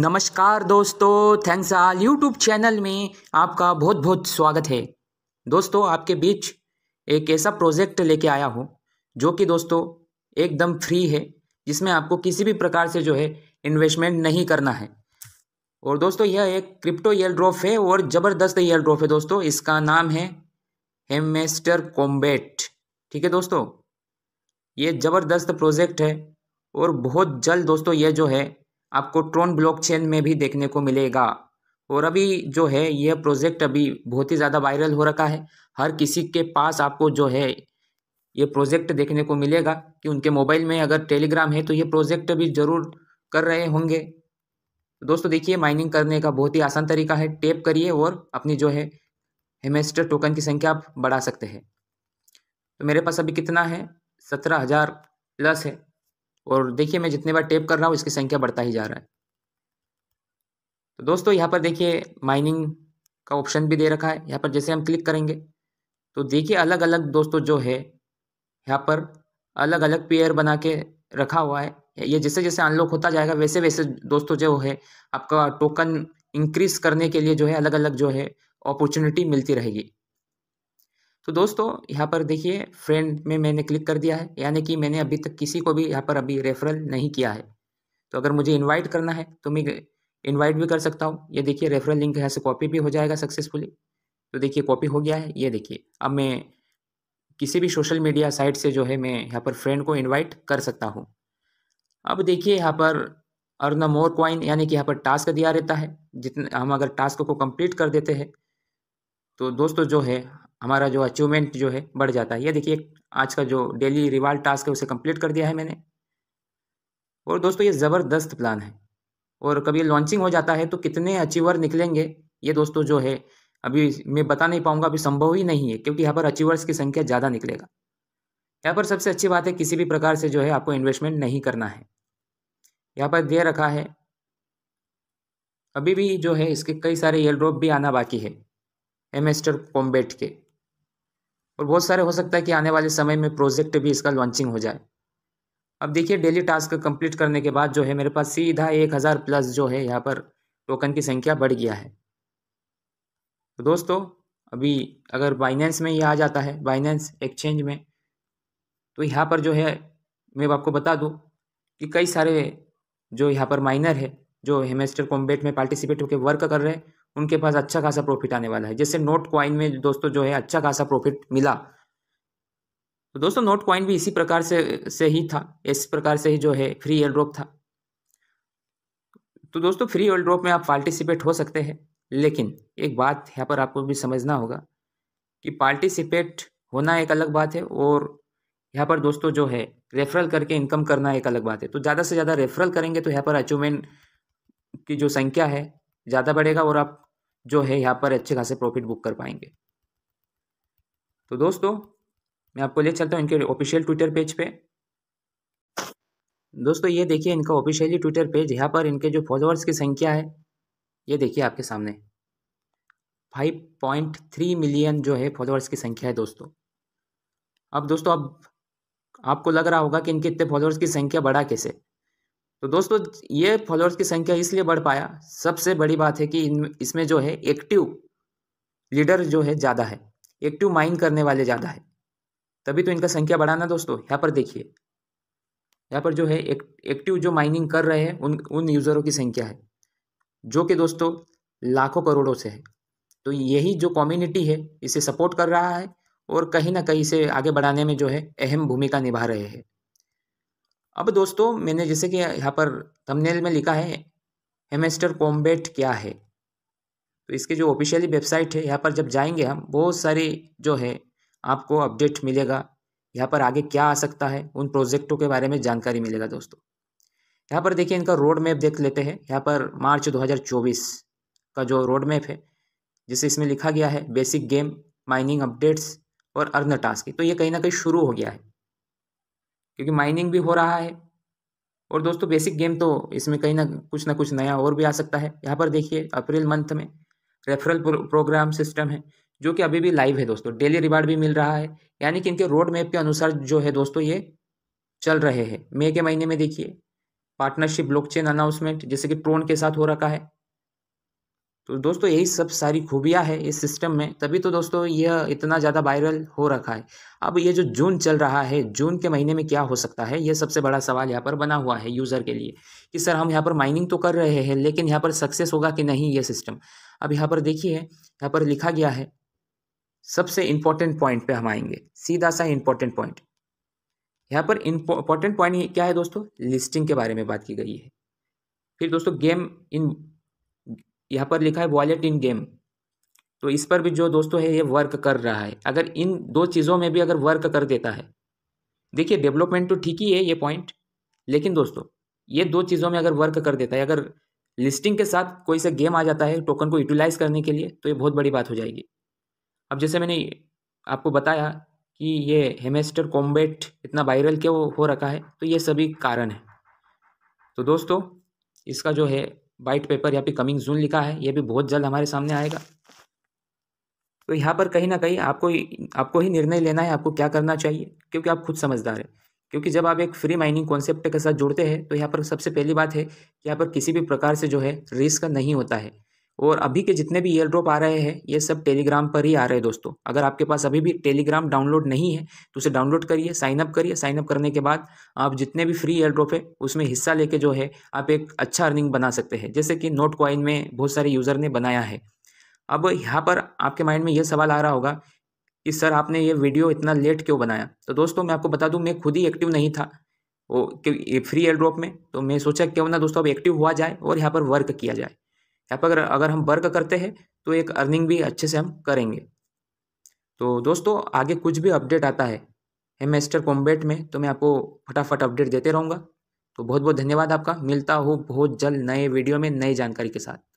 नमस्कार दोस्तों थैंक्स आल YouTube channel में आपका बहुत बहुत स्वागत है दोस्तों आपके बीच एक ऐसा प्रोजेक्ट लेके आया हूँ जो कि दोस्तों एकदम फ्री है जिसमें आपको किसी भी प्रकार से जो है इन्वेस्टमेंट नहीं करना है और दोस्तों यह एक क्रिप्टो ईयर ड्रॉफ है और ज़बरदस्त ईयर ड्रॉफ है दोस्तों इसका नाम है हेमेस्टर कॉम्बेट ठीक है दोस्तों ये ज़बरदस्त प्रोजेक्ट है और बहुत जल्द दोस्तों ये जो है आपको ट्रोन ब्लॉकचेन में भी देखने को मिलेगा और अभी जो है यह प्रोजेक्ट अभी बहुत ही ज़्यादा वायरल हो रखा है हर किसी के पास आपको जो है ये प्रोजेक्ट देखने को मिलेगा कि उनके मोबाइल में अगर टेलीग्राम है तो ये प्रोजेक्ट भी ज़रूर कर रहे होंगे दोस्तों देखिए माइनिंग करने का बहुत ही आसान तरीका है टेप करिए और अपनी जो है हेमेस्टर टोकन की संख्या आप बढ़ा सकते हैं तो मेरे पास अभी कितना है सत्रह हज़ार प्लस है और देखिए मैं जितने बार टेप कर रहा हूँ इसकी संख्या बढ़ता ही जा रहा है तो दोस्तों यहाँ पर देखिए माइनिंग का ऑप्शन भी दे रखा है यहाँ पर जैसे हम क्लिक करेंगे तो देखिए अलग अलग दोस्तों जो है यहाँ पर अलग अलग पेयर बना के रखा हुआ है ये जैसे जैसे अनलॉक होता जाएगा वैसे वैसे दोस्तों जो है आपका टोकन इंक्रीज करने के लिए जो है अलग अलग जो है अपॉर्चुनिटी मिलती रहेगी तो दोस्तों यहाँ पर देखिए फ्रेंड में मैंने क्लिक कर दिया है यानी कि मैंने अभी तक किसी को भी यहाँ पर अभी रेफरल नहीं किया है तो अगर मुझे इन्वाइट करना है तो मैं इन्वाइट भी कर सकता हूँ ये देखिए रेफरल लिंक यहाँ से कॉपी भी हो जाएगा सक्सेसफुली तो देखिए कॉपी हो गया है ये देखिए अब मैं किसी भी सोशल मीडिया साइट से जो है मैं यहाँ पर फ्रेंड को इन्वाइट कर सकता हूँ अब देखिए यहाँ पर अर्न मोर क्वाइन यानी कि यहाँ पर टास्क दिया रहता है जितने हम अगर टास्क को कंप्लीट कर देते हैं तो दोस्तों जो है हमारा जो अचीवमेंट जो है बढ़ जाता है ये देखिए आज का जो डेली रिवाल टास्क है उसे कंप्लीट कर दिया है मैंने और दोस्तों ये ज़बरदस्त प्लान है और कभी लॉन्चिंग हो जाता है तो कितने अचीवर निकलेंगे ये दोस्तों जो है अभी मैं बता नहीं पाऊंगा अभी संभव ही नहीं है क्योंकि यहाँ पर अचीवर्स की संख्या ज़्यादा निकलेगा यहाँ पर सबसे अच्छी बात है किसी भी प्रकार से जो है आपको इन्वेस्टमेंट नहीं करना है यहाँ पर दे रखा है अभी भी जो है इसके कई सारे एयर ड्रॉप भी आना बाकी है एमेस्टर कॉम्बेट के और बहुत सारे हो सकता है कि आने वाले समय में प्रोजेक्ट भी इसका लॉन्चिंग हो जाए अब देखिए डेली टास्क कंप्लीट करने के बाद जो है मेरे पास सीधा एक हज़ार प्लस जो है यहाँ पर टोकन की संख्या बढ़ गया है तो दोस्तों अभी अगर बाइनेंस में ये आ जाता है बाइनेंस एक्सचेंज में तो यहाँ पर जो है मैं आपको बता दूँ कि कई सारे जो यहाँ पर माइनर है जो हेमेस्टर कॉम्बेट में पार्टिसिपेट होकर वर्क कर रहे हैं उनके पास अच्छा खासा प्रॉफिट आने वाला है जैसे नोट क्वाइन में दोस्तों जो है अच्छा खासा प्रॉफिट मिला तो दोस्तों नोट क्वाइन भी इसी प्रकार से से ही था इस प्रकार से ही जो है फ्री एयर ड्रॉप था तो दोस्तों फ्री एयर ड्रॉप में आप पार्टिसिपेट हो सकते हैं लेकिन एक बात यहाँ पर आपको भी समझना होगा कि पार्टिसिपेट होना एक अलग बात है और यहाँ पर दोस्तों जो है रेफरल करके इनकम करना एक अलग बात है तो ज़्यादा से ज़्यादा रेफरल करेंगे तो यहाँ पर अचीवमेंट की जो संख्या है ज़्यादा बढ़ेगा और आप जो है यहाँ पर अच्छे खासे प्रॉफिट बुक कर पाएंगे तो दोस्तों मैं आपको ले चलता हूँ इनके ऑफिशियल ट्विटर पेज पे दोस्तों ये देखिए इनका ऑफिशियली ट्विटर पेज यहाँ पर इनके जो फॉलोअर्स की संख्या है ये देखिए आपके सामने फाइव पॉइंट थ्री मिलियन जो है फॉलोअर्स की संख्या है दोस्तों अब दोस्तों अब आपको लग रहा होगा कि इनके इतने फॉलोअर्स की संख्या बढ़ा कैसे तो दोस्तों ये फॉलोअर्स की संख्या इसलिए बढ़ पाया सबसे बड़ी बात है कि इसमें जो है एक्टिव लीडर जो है ज़्यादा है एक्टिव माइंड करने वाले ज़्यादा है तभी तो इनका संख्या बढ़ाना दोस्तों यहाँ पर देखिए यहाँ पर जो है एक, एक्टिव जो माइनिंग कर रहे हैं उन उन यूज़रों की संख्या है जो कि दोस्तों लाखों करोड़ों से है तो यही जो कम्युनिटी है इसे सपोर्ट कर रहा है और कहीं ना कहीं इसे आगे बढ़ाने में जो है अहम भूमिका निभा रहे हैं अब दोस्तों मैंने जैसे कि यहाँ पर थंबनेल में लिखा है हेमेस्टर कॉम्बेट क्या है तो इसके जो ऑफिशियली वेबसाइट है यहाँ पर जब जाएंगे हम बहुत सारी जो है आपको अपडेट मिलेगा यहाँ पर आगे क्या आ सकता है उन प्रोजेक्टों के बारे में जानकारी मिलेगा दोस्तों यहाँ पर देखिए इनका रोड मैप देख लेते हैं यहाँ पर मार्च 2024 का जो रोड मैप है जिसे इसमें लिखा गया है बेसिक गेम माइनिंग अपडेट्स और अर्न टास्क तो ये कहीं ना कहीं शुरू हो गया है क्योंकि माइनिंग भी हो रहा है और दोस्तों बेसिक गेम तो इसमें कहीं ना कुछ ना कुछ नया और भी आ सकता है यहाँ पर देखिए अप्रैल मंथ में रेफरल प्रोग्राम सिस्टम है जो कि अभी भी लाइव है दोस्तों डेली रिवार्ड भी मिल रहा है यानी कि इनके रोड मैप के अनुसार जो है दोस्तों ये चल रहे हैं मई के महीने में देखिए पार्टनरशिप ब्लॉकचेन अनाउंसमेंट जैसे कि ट्रोन के साथ हो रखा है तो दोस्तों यही सब सारी खूबियाँ है इस सिस्टम में तभी तो दोस्तों यह इतना ज़्यादा वायरल हो रखा है अब ये जो जून चल रहा है जून के महीने में क्या हो सकता है ये सबसे बड़ा सवाल यहाँ पर बना हुआ है यूज़र के लिए कि सर हम यहाँ पर माइनिंग तो कर रहे हैं लेकिन यहाँ पर सक्सेस होगा कि नहीं ये सिस्टम अब यहाँ पर देखिए यहाँ पर लिखा गया है सबसे इम्पोर्टेंट पॉइंट पे हम आएंगे सीधा सा इम्पोर्टेंट पॉइंट यहाँ पर इम्पोर्टेंट पॉइंट क्या है दोस्तों लिस्टिंग के बारे में बात की गई है फिर दोस्तों गेम इन यहाँ पर लिखा है वॉलेट इन गेम तो इस पर भी जो दोस्तों है ये वर्क कर रहा है अगर इन दो चीज़ों में भी अगर वर्क कर देता है देखिए डेवलपमेंट तो ठीक ही है ये पॉइंट लेकिन दोस्तों ये दो चीज़ों में अगर वर्क कर देता है अगर लिस्टिंग के साथ कोई सा गेम आ जाता है टोकन को यूटिलाइज करने के लिए तो ये बहुत बड़ी बात हो जाएगी अब जैसे मैंने आपको बताया कि ये हेमेस्टर कॉम्बेट इतना वायरल क्यों हो रखा है तो ये सभी कारण है तो दोस्तों इसका जो है वाइट पेपर या फिर कमिंग जून लिखा है ये भी बहुत जल्द हमारे सामने आएगा तो यहाँ पर कहीं ना कहीं आपको आपको ही निर्णय लेना है आपको क्या करना चाहिए क्योंकि आप खुद समझदार हैं क्योंकि जब आप एक फ्री माइनिंग कॉन्सेप्ट के साथ जुड़ते हैं तो यहाँ पर सबसे पहली बात है कि यहाँ पर किसी भी प्रकार से जो है रिस्क नहीं होता है और अभी के जितने भी एयर ड्रॉप आ रहे हैं ये सब टेलीग्राम पर ही आ रहे हैं दोस्तों अगर आपके पास अभी भी टेलीग्राम डाउनलोड नहीं है तो उसे डाउनलोड करिए साइन अप करिए साइन अप करने के बाद आप जितने भी फ्री एयर ड्रॉप है उसमें हिस्सा लेके जो है आप एक अच्छा अर्निंग बना सकते हैं जैसे कि नोट क्वाइन में बहुत सारे यूज़र ने बनाया है अब यहाँ पर आपके माइंड में यह सवाल आ रहा होगा कि सर आपने ये वीडियो इतना लेट क्यों बनाया तो दोस्तों मैं आपको बता दूँ मैं खुद ही एक्टिव नहीं था वो फ्री एयर ड्रॉप में तो मैं सोचा क्यों ना दोस्तों अब एक्टिव हुआ जाए और यहाँ पर वर्क किया जाए यहाँ पर अगर हम वर्क करते हैं तो एक अर्निंग भी अच्छे से हम करेंगे तो दोस्तों आगे कुछ भी अपडेट आता है हेमेस्टर कॉम्बेट में तो मैं आपको फटाफट अपडेट देते रहूँगा तो बहुत बहुत धन्यवाद आपका मिलता हो बहुत जल्द नए वीडियो में नई जानकारी के साथ